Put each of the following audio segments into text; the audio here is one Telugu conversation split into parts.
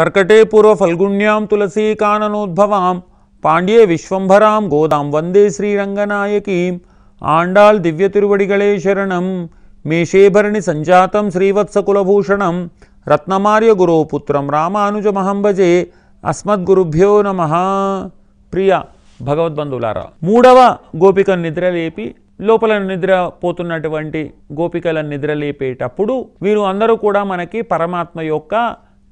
కర్కటే పూర్వ ఫల్గుణ్యాం తులసీకాననోద్భవాం పాండ్యే విశ్వంభరాం గోదాం వందే శ్రీరంగనాయకీం ఆండాల్ దివ్య తిరువడిగళే శరణం మేషేభరణి సంజాతం శ్రీవత్సకులభూషణం రత్నమార్య గురోపుత్రం రామానుజమహం భజే అస్మద్గురుభ్యో నమ ప్రియ భగవద్బంధులారా మూడవ గోపిక నిద్రలేపి లోపల నిద్రపోతున్నటువంటి గోపికల నిద్రలేపేటప్పుడు వీరు అందరూ కూడా మనకి పరమాత్మ యొక్క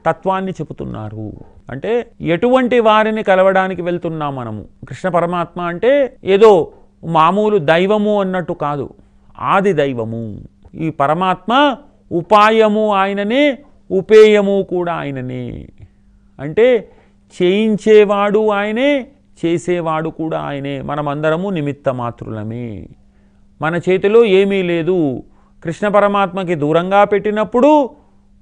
తత్వాన్ని చెబుతున్నారు అంటే ఎటువంటి వారిని కలవడానికి వెళ్తున్నాం మనము కృష్ణ పరమాత్మ అంటే ఏదో మామూలు దైవము అన్నట్టు కాదు ఆది దైవము ఈ పరమాత్మ ఉపాయము ఆయననే ఉపేయము కూడా ఆయననే అంటే చేయించేవాడు ఆయనే చేసేవాడు కూడా ఆయనే మనమందరము నిమిత్త మాత్రులమే మన చేతిలో ఏమీ లేదు కృష్ణ పరమాత్మకి దూరంగా పెట్టినప్పుడు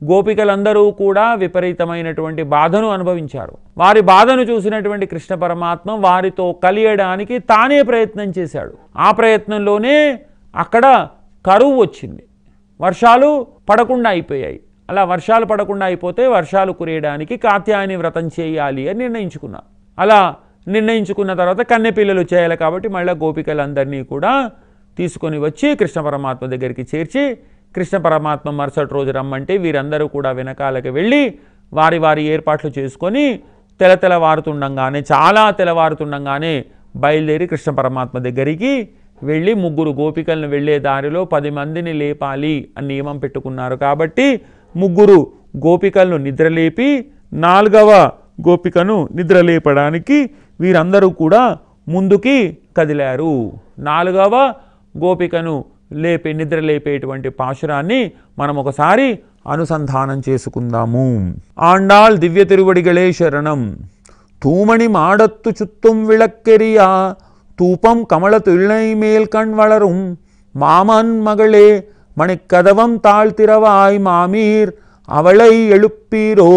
గోపికలందరూ కూడా విపరీతమైనటువంటి బాధను అనుభవించారు వారి బాధను చూసినటువంటి కృష్ణ పరమాత్మ వారితో కలియడానికి తానే ప్రయత్నం చేశాడు ఆ ప్రయత్నంలోనే అక్కడ కరువు వచ్చింది వర్షాలు పడకుండా అయిపోయాయి అలా వర్షాలు పడకుండా అయిపోతే వర్షాలు కురేయడానికి కాత్యాయని వ్రతం చేయాలి అని నిర్ణయించుకున్నారు అలా నిర్ణయించుకున్న తర్వాత కన్నె పిల్లలు చేయాలి కాబట్టి మళ్ళీ గోపికలందరినీ కూడా తీసుకొని వచ్చి కృష్ణ పరమాత్మ దగ్గరికి చేర్చి కృష్ణ పరమాత్మ మరుసటి రోజు రమ్మంటే వీరందరూ కూడా వెనకాలకి వెళ్ళి వారి వారి ఏర్పాట్లు చేసుకొని తెల తెలవారుతుండగానే చాలా తెలవారుతుండగానే బయలుదేరి కృష్ణ పరమాత్మ దగ్గరికి వెళ్ళి ముగ్గురు గోపికలను వెళ్ళే దారిలో పది మందిని లేపాలి అని నియమం పెట్టుకున్నారు కాబట్టి ముగ్గురు గోపికలను నిద్రలేపి నాలుగవ గోపికను నిద్రలేపడానికి వీరందరూ కూడా ముందుకి కదిలారు నాలుగవ గోపికను లేపే నిద్ర లేపేటువంటి పాశురాన్ని మనం ఒకసారి అనుసంధానం చేసుకుందాము ఆండాల్ దివ్య తిరువడిగళే శరణం తూమణి మాడత్తు చుత్తుం విళక్కెరియా తూపం కమల తుళ్ళై మేల్ కణ్వళరుం మామన్ మగళే మణి కదవం తాళ్తిరవాయ్ మామీర్ అవళై ఎళుప్పీరో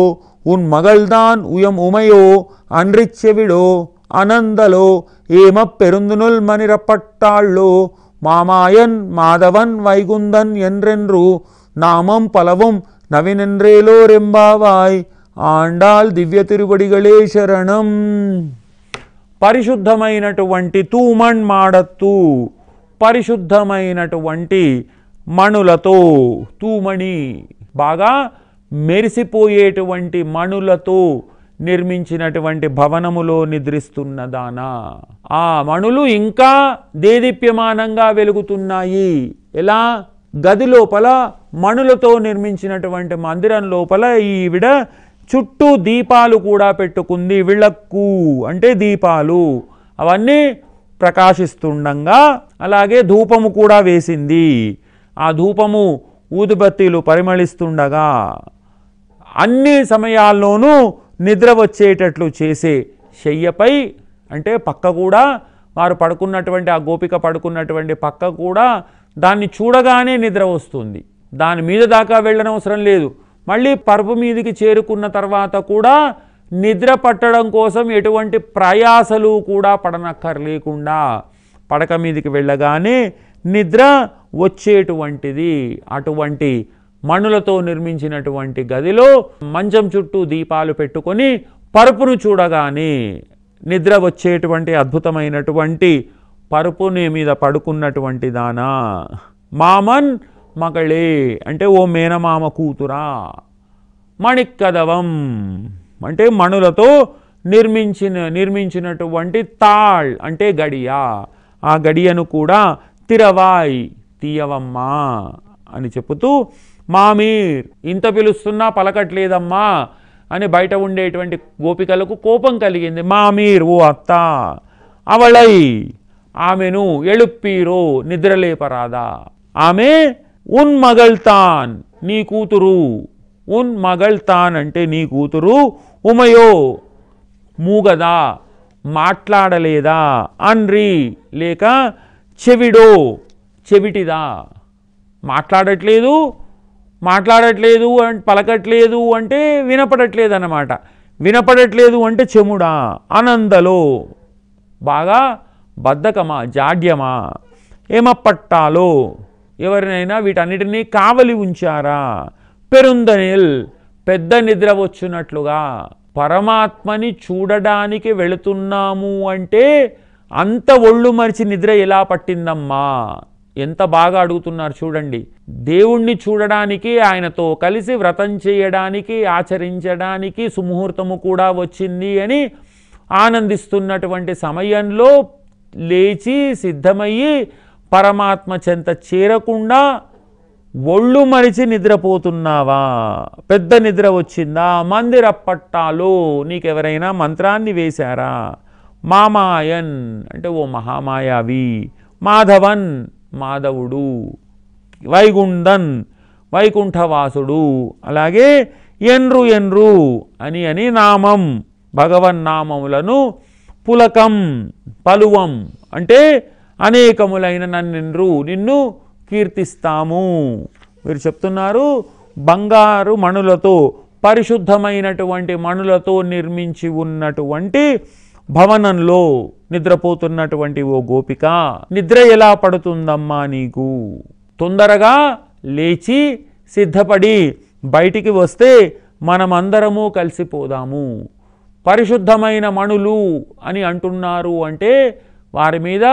ఉన్ మగల్దాన్ ఉయం ఉమయో అన్రిచ్చెవిడో అనందలో ఏమ పెరుందునుల్ మనిర మామాయన్ మాధవన్ వైగుందన్ ఎన్రెన్రు నామం పలవం నవినెన్రేలో రెంబావాయ్ ఆండాల్ దివ్య తిరువడిగలే శరణం పరిశుద్ధమైనటువంటి తూమణ్ మాడత్తు పరిశుద్ధమైనటువంటి మణులతో తూమణి బాగా మెరిసిపోయేటువంటి మణులతో నిర్మించినటువంటి భవనములో నిద్రిస్తున్నదానా ఆ మణులు ఇంకా దేదీప్యమానంగా వెలుగుతున్నాయి ఎలా గది లోపల మణులతో నిర్మించినటువంటి మందిరం లోపల ఈవిడ చుట్టూ దీపాలు కూడా పెట్టుకుంది విళక్కు అంటే దీపాలు అవన్నీ ప్రకాశిస్తుండగా అలాగే ధూపము కూడా వేసింది ఆ ధూపము ఊదుబత్తీలు పరిమళిస్తుండగా అన్ని సమయాల్లోనూ నిద్ర వచ్చేటట్లు చేసే శయ్యపై అంటే పక్క కూడా వారు పడుకున్నటువంటి ఆ గోపిక పడుకున్నటువంటి పక్క కూడా దాన్ని చూడగానే నిద్ర వస్తుంది దాని మీద దాకా వెళ్ళనవసరం లేదు మళ్ళీ పరుపు మీదికి చేరుకున్న తర్వాత కూడా నిద్ర పట్టడం కోసం ఎటువంటి ప్రయాసలు కూడా పడనక్కర్లేకుండా పడక మీదికి వెళ్ళగానే నిద్ర వచ్చేటువంటిది అటువంటి మణులతో నిర్మించినటువంటి గదిలో మంచం చుట్టూ దీపాలు పెట్టుకొని పరుపును చూడగానే నిద్ర వచ్చేటువంటి అద్భుతమైనటువంటి నీ మీద పడుకున్నటువంటి దానా మామన్ మగళే అంటే ఓ మేనమామ కూతురా మణిక్కదవం అంటే మణులతో నిర్మించిన నిర్మించినటువంటి తాళ్ అంటే గడియా ఆ గడియను కూడా తిరవాయ్ తీయవమ్మా అని చెబుతూ మామీర్ ఇంత పిలుస్తున్నా పలకట్లేదమ్మా అని బయట ఉండేటువంటి గోపికలకు కోపం కలిగింది మామీరు అత్త అవళై ఆమెను ఎళుప్పీరో నిద్రలేపరాదా ఆమె ఉన్ మగల్తాన్ నీ కూతురు ఉన్ మగల్తాన్ అంటే నీ కూతురు ఉమయో మూగదా మాట్లాడలేదా అన్రి లేక చెవిడో చెవిటిదా మాట్లాడట్లేదు మాట్లాడట్లేదు పలకట్లేదు అంటే వినపడట్లేదు అన్నమాట వినపడట్లేదు అంటే చెముడా అనందలో బాగా బద్ధకమా జాడ్యమా ఏమప్పట్టాలో ఎవరినైనా వీటన్నిటినీ కావలి ఉంచారా పెరుందనిల్ పెద్ద నిద్ర వచ్చినట్లుగా పరమాత్మని చూడడానికి వెళుతున్నాము అంటే అంత ఒళ్ళు మరిచి నిద్ర ఎలా పట్టిందమ్మా ఎంత బాగా అడుగుతున్నారు చూడండి దేవుణ్ణి చూడడానికి ఆయనతో కలిసి వ్రతం చేయడానికి ఆచరించడానికి సుముహూర్తము కూడా వచ్చింది అని ఆనందిస్తున్నటువంటి సమయంలో లేచి సిద్ధమయ్యి పరమాత్మ చెంత చేరకుండా ఒళ్ళు మరిచి నిద్రపోతున్నావా పెద్ద నిద్ర వచ్చిందా మందిర పట్టాలో నీకెవరైనా మంత్రాన్ని వేశారా మామాయన్ అంటే ఓ మహామాయావి మాధవన్ మాధవుడు వైగుండన్ వైకుంఠవాసుడు అలాగే ఎన్రు ఎన్రు అని అని నామం భగవన్నామములను పులకం పలువం అంటే అనేకములైన నన్నెన్రు నిన్ను కీర్తిస్తాము మీరు చెప్తున్నారు బంగారు మణులతో పరిశుద్ధమైనటువంటి మణులతో నిర్మించి ఉన్నటువంటి భవనంలో నిద్రపోతున్నటువంటి ఓ గోపిక నిద్ర ఎలా పడుతుందమ్మా నీకు తొందరగా లేచి సిద్ధపడి బయటికి వస్తే మనమందరము కలిసిపోదాము పరిశుద్ధమైన మణులు అని అంటున్నారు అంటే వారి మీద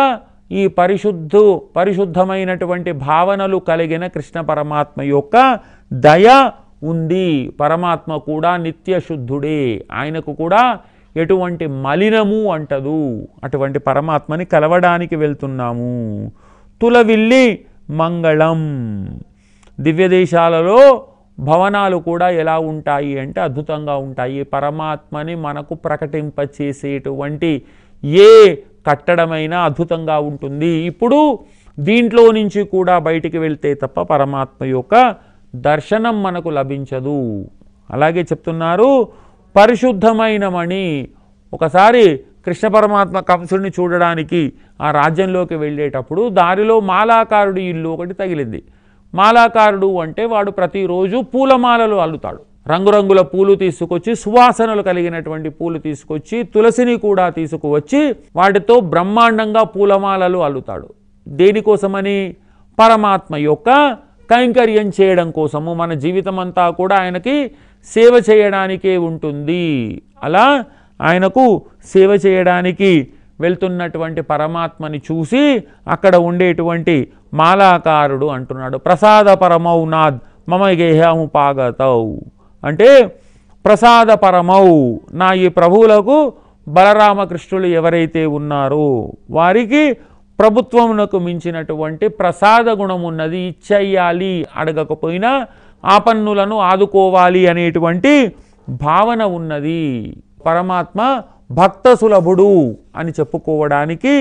ఈ పరిశుద్ధు పరిశుద్ధమైనటువంటి భావనలు కలిగిన కృష్ణ పరమాత్మ యొక్క దయ ఉంది పరమాత్మ కూడా నిత్యశుద్ధుడే ఆయనకు కూడా ఎటువంటి మలినము అంటదు అటువంటి పరమాత్మని కలవడానికి వెళ్తున్నాము తులవిల్లి మంగళం దివ్యదేశాలలో భవనాలు కూడా ఎలా ఉంటాయి అంటే అద్భుతంగా ఉంటాయి పరమాత్మని మనకు ప్రకటింపచేసేటువంటి ఏ కట్టడమైనా అద్భుతంగా ఉంటుంది ఇప్పుడు దీంట్లో నుంచి కూడా బయటికి వెళ్తే తప్ప పరమాత్మ యొక్క దర్శనం మనకు లభించదు అలాగే చెప్తున్నారు పరిశుద్ధమైన మణి ఒకసారి కృష్ణ పరమాత్మ కంసుడిని చూడడానికి ఆ రాజ్యంలోకి వెళ్ళేటప్పుడు దారిలో మాలాకారుడి ఇల్లు ఒకటి తగిలింది మాలాకారుడు అంటే వాడు ప్రతిరోజు పూలమాలలు అల్లుతాడు రంగురంగుల పూలు తీసుకొచ్చి సువాసనలు కలిగినటువంటి పూలు తీసుకొచ్చి తులసిని కూడా తీసుకువచ్చి వాటితో బ్రహ్మాండంగా పూలమాలలు అల్లుతాడు దేనికోసమని పరమాత్మ యొక్క కైంకర్యం చేయడం కోసము మన జీవితం అంతా కూడా ఆయనకి సేవ చేయడానికే ఉంటుంది అలా ఆయనకు సేవ చేయడానికి వెళ్తున్నటువంటి పరమాత్మని చూసి అక్కడ ఉండేటువంటి మాలాకారుడు అంటున్నాడు ప్రసాద నాద్ మమ గేహము పాగతౌ అంటే ప్రసాద పరమౌ నా ఈ ప్రభువులకు బలరామకృష్ణులు ఎవరైతే ఉన్నారో వారికి ప్రభుత్వమునకు మించినటువంటి ప్రసాద గుణం ఉన్నది ఇచ్చేయాలి అడగకపోయినా ఆపన్నులను ఆదుకోవాలి అనేటువంటి భావన ఉన్నది పరమాత్మ భక్త సులభుడు అని చెప్పుకోవడానికి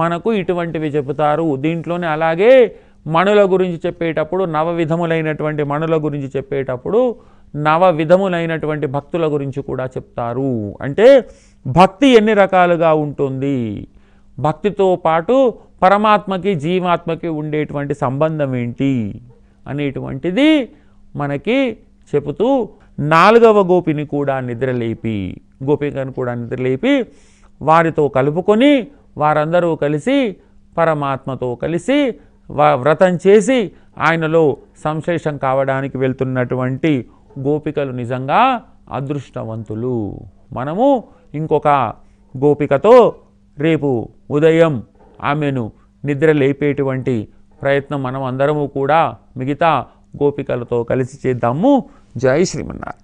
మనకు ఇటువంటివి చెబుతారు దీంట్లోనే అలాగే మణుల గురించి చెప్పేటప్పుడు నవ విధములైనటువంటి మణుల గురించి చెప్పేటప్పుడు నవ విధములైనటువంటి భక్తుల గురించి కూడా చెప్తారు అంటే భక్తి ఎన్ని రకాలుగా ఉంటుంది భక్తితో పాటు పరమాత్మకి జీవాత్మకి ఉండేటువంటి సంబంధం ఏంటి అనేటువంటిది మనకి చెబుతూ నాలుగవ గోపిని కూడా నిద్రలేపి గోపికను కూడా నిద్రలేపి వారితో కలుపుకొని వారందరూ కలిసి పరమాత్మతో కలిసి వ్రతం చేసి ఆయనలో సంశేషం కావడానికి వెళ్తున్నటువంటి గోపికలు నిజంగా అదృష్టవంతులు మనము ఇంకొక గోపికతో రేపు ఉదయం ఆమెను నిద్ర లేపేటువంటి ప్రయత్నం మనం అందరము కూడా మిగతా గోపికలతో కలిసి చేద్దాము జై శ్రీమన్నారాయణ